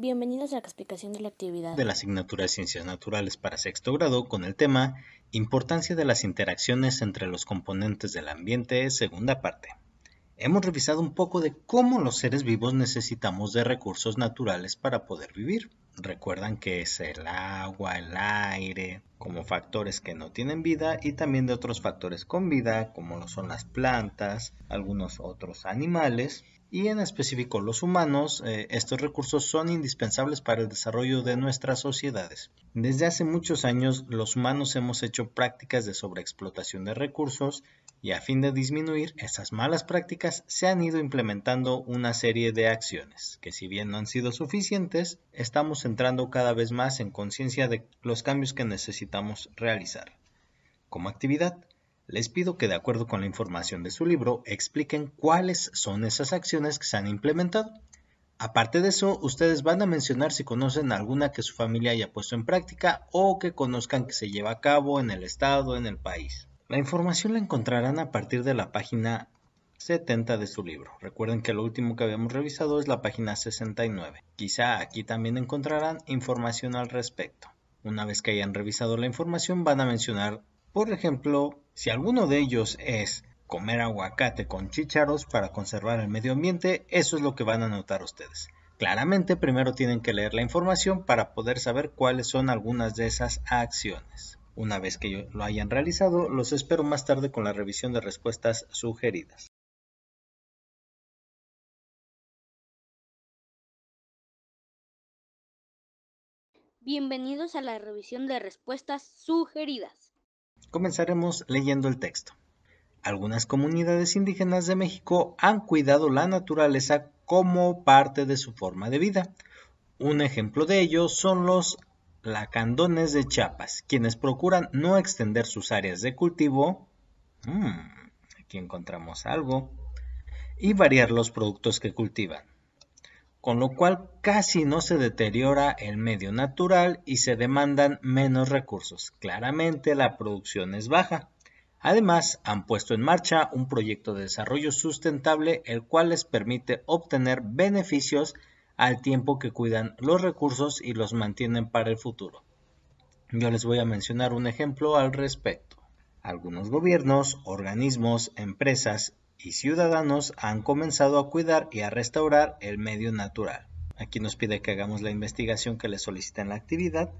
Bienvenidos a la explicación de la actividad de la asignatura de Ciencias Naturales para sexto grado con el tema Importancia de las interacciones entre los componentes del ambiente, segunda parte. Hemos revisado un poco de cómo los seres vivos necesitamos de recursos naturales para poder vivir. Recuerdan que es el agua, el aire, como factores que no tienen vida y también de otros factores con vida, como lo son las plantas, algunos otros animales y en específico los humanos, eh, estos recursos son indispensables para el desarrollo de nuestras sociedades. Desde hace muchos años los humanos hemos hecho prácticas de sobreexplotación de recursos y a fin de disminuir esas malas prácticas se han ido implementando una serie de acciones que si bien no han sido suficientes, estamos entrando cada vez más en conciencia de los cambios que necesitamos realizar. Como actividad, les pido que de acuerdo con la información de su libro expliquen cuáles son esas acciones que se han implementado. Aparte de eso, ustedes van a mencionar si conocen alguna que su familia haya puesto en práctica o que conozcan que se lleva a cabo en el estado, en el país. La información la encontrarán a partir de la página 70 de su libro. Recuerden que lo último que habíamos revisado es la página 69. Quizá aquí también encontrarán información al respecto. Una vez que hayan revisado la información van a mencionar, por ejemplo, si alguno de ellos es comer aguacate con chícharos para conservar el medio ambiente, eso es lo que van a notar ustedes. Claramente primero tienen que leer la información para poder saber cuáles son algunas de esas acciones. Una vez que lo hayan realizado, los espero más tarde con la revisión de respuestas sugeridas. Bienvenidos a la revisión de respuestas sugeridas. Comenzaremos leyendo el texto. Algunas comunidades indígenas de México han cuidado la naturaleza como parte de su forma de vida. Un ejemplo de ello son los lacandones de Chiapas, quienes procuran no extender sus áreas de cultivo. Mm, aquí encontramos algo. Y variar los productos que cultivan con lo cual casi no se deteriora el medio natural y se demandan menos recursos. Claramente la producción es baja. Además, han puesto en marcha un proyecto de desarrollo sustentable el cual les permite obtener beneficios al tiempo que cuidan los recursos y los mantienen para el futuro. Yo les voy a mencionar un ejemplo al respecto. Algunos gobiernos, organismos, empresas y ciudadanos han comenzado a cuidar y a restaurar el medio natural. Aquí nos pide que hagamos la investigación que le solicita en la actividad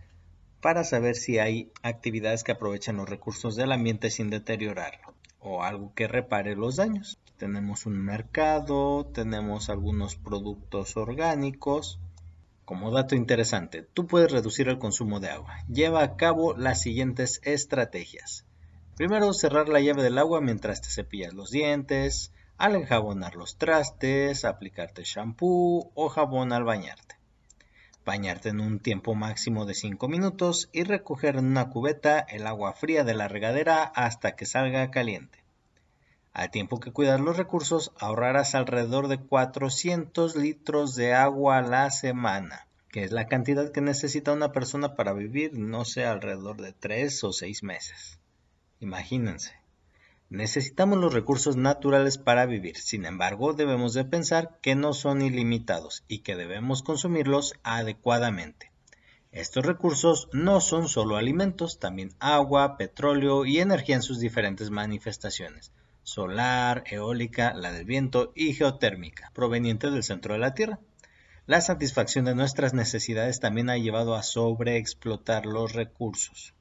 para saber si hay actividades que aprovechan los recursos del ambiente sin deteriorarlo o algo que repare los daños. Tenemos un mercado, tenemos algunos productos orgánicos. Como dato interesante, tú puedes reducir el consumo de agua. Lleva a cabo las siguientes estrategias. Primero cerrar la llave del agua mientras te cepillas los dientes, al enjabonar los trastes, aplicarte shampoo o jabón al bañarte. Bañarte en un tiempo máximo de 5 minutos y recoger en una cubeta el agua fría de la regadera hasta que salga caliente. Al tiempo que cuidas los recursos, ahorrarás alrededor de 400 litros de agua a la semana que es la cantidad que necesita una persona para vivir, no sé, alrededor de 3 o 6 meses. Imagínense. Necesitamos los recursos naturales para vivir, sin embargo debemos de pensar que no son ilimitados y que debemos consumirlos adecuadamente. Estos recursos no son solo alimentos, también agua, petróleo y energía en sus diferentes manifestaciones, solar, eólica, la del viento y geotérmica, provenientes del centro de la Tierra. La satisfacción de nuestras necesidades también ha llevado a sobreexplotar los recursos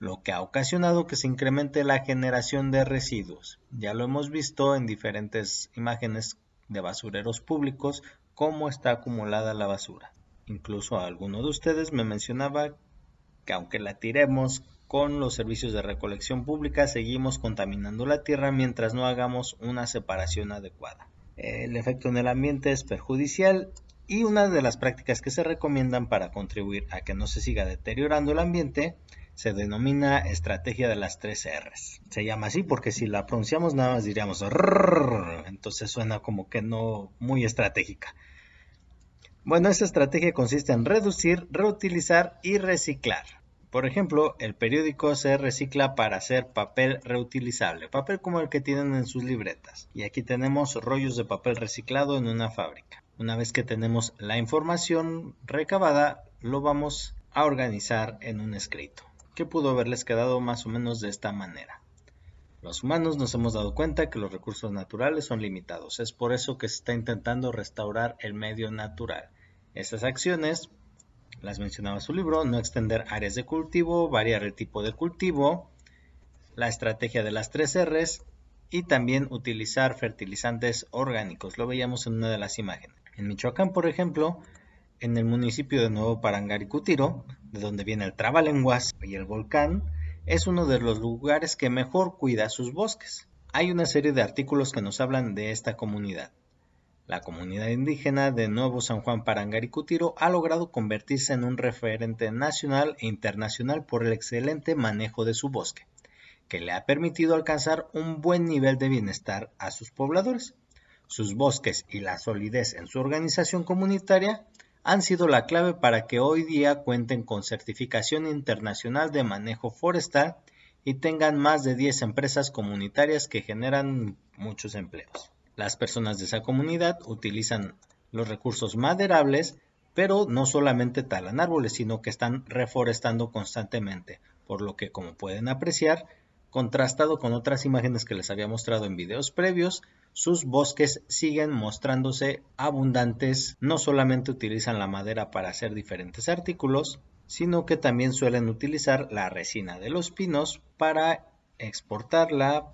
lo que ha ocasionado que se incremente la generación de residuos. Ya lo hemos visto en diferentes imágenes de basureros públicos cómo está acumulada la basura. Incluso alguno de ustedes me mencionaba que aunque la tiremos con los servicios de recolección pública, seguimos contaminando la tierra mientras no hagamos una separación adecuada. El efecto en el ambiente es perjudicial y una de las prácticas que se recomiendan para contribuir a que no se siga deteriorando el ambiente se denomina estrategia de las tres R's. Se llama así porque si la pronunciamos nada más diríamos entonces suena como que no muy estratégica. Bueno, esta estrategia consiste en reducir, reutilizar y reciclar. Por ejemplo, el periódico se recicla para hacer papel reutilizable, papel como el que tienen en sus libretas. Y aquí tenemos rollos de papel reciclado en una fábrica. Una vez que tenemos la información recabada, lo vamos a organizar en un escrito que pudo haberles quedado más o menos de esta manera. Los humanos nos hemos dado cuenta que los recursos naturales son limitados, es por eso que se está intentando restaurar el medio natural. Estas acciones, las mencionaba su libro, no extender áreas de cultivo, variar el tipo de cultivo, la estrategia de las tres R's y también utilizar fertilizantes orgánicos. Lo veíamos en una de las imágenes. En Michoacán, por ejemplo, en el municipio de Nuevo Parangaricutiro, de donde viene el trabalenguas y el volcán, es uno de los lugares que mejor cuida sus bosques. Hay una serie de artículos que nos hablan de esta comunidad. La comunidad indígena de Nuevo San Juan Parangaricutiro ha logrado convertirse en un referente nacional e internacional por el excelente manejo de su bosque, que le ha permitido alcanzar un buen nivel de bienestar a sus pobladores. Sus bosques y la solidez en su organización comunitaria han sido la clave para que hoy día cuenten con certificación internacional de manejo forestal y tengan más de 10 empresas comunitarias que generan muchos empleos. Las personas de esa comunidad utilizan los recursos maderables, pero no solamente talan árboles, sino que están reforestando constantemente, por lo que como pueden apreciar, Contrastado con otras imágenes que les había mostrado en videos previos, sus bosques siguen mostrándose abundantes, no solamente utilizan la madera para hacer diferentes artículos, sino que también suelen utilizar la resina de los pinos para exportarla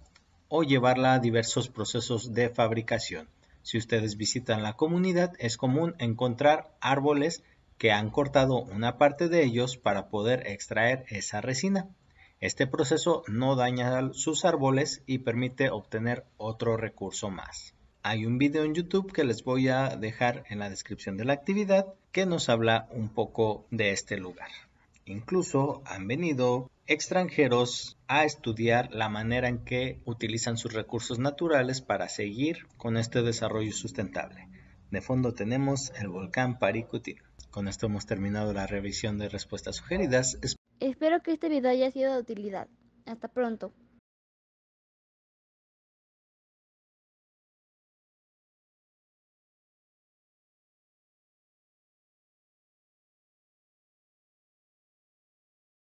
o llevarla a diversos procesos de fabricación. Si ustedes visitan la comunidad, es común encontrar árboles que han cortado una parte de ellos para poder extraer esa resina. Este proceso no daña sus árboles y permite obtener otro recurso más. Hay un video en YouTube que les voy a dejar en la descripción de la actividad que nos habla un poco de este lugar. Incluso han venido extranjeros a estudiar la manera en que utilizan sus recursos naturales para seguir con este desarrollo sustentable. De fondo tenemos el volcán Paricutín. Con esto hemos terminado la revisión de respuestas sugeridas. Espero que este video haya sido de utilidad. Hasta pronto.